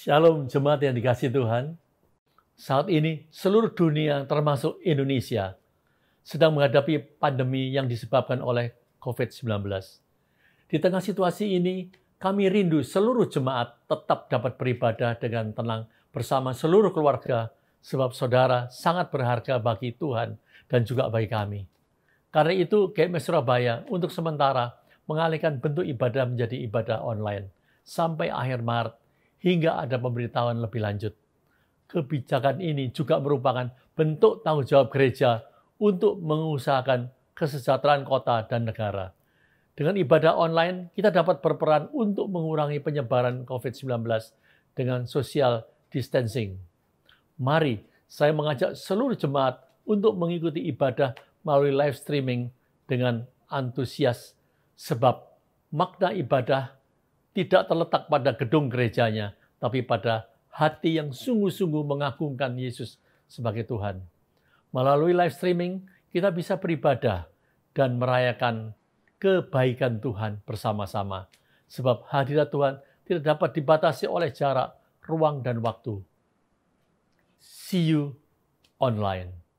Shalom jemaat yang dikasih Tuhan. Saat ini seluruh dunia termasuk Indonesia sedang menghadapi pandemi yang disebabkan oleh COVID-19. Di tengah situasi ini, kami rindu seluruh jemaat tetap dapat beribadah dengan tenang bersama seluruh keluarga sebab saudara sangat berharga bagi Tuhan dan juga bagi kami. Karena itu, GMI Surabaya untuk sementara mengalihkan bentuk ibadah menjadi ibadah online sampai akhir Maret hingga ada pemberitahuan lebih lanjut. Kebijakan ini juga merupakan bentuk tanggung jawab gereja untuk mengusahakan kesejahteraan kota dan negara. Dengan ibadah online, kita dapat berperan untuk mengurangi penyebaran COVID-19 dengan social distancing. Mari saya mengajak seluruh jemaat untuk mengikuti ibadah melalui live streaming dengan antusias sebab makna ibadah tidak terletak pada gedung gerejanya, tapi pada hati yang sungguh-sungguh mengagungkan Yesus sebagai Tuhan. Melalui live streaming, kita bisa beribadah dan merayakan kebaikan Tuhan bersama-sama. Sebab hadirat Tuhan tidak dapat dibatasi oleh jarak, ruang, dan waktu. See you online.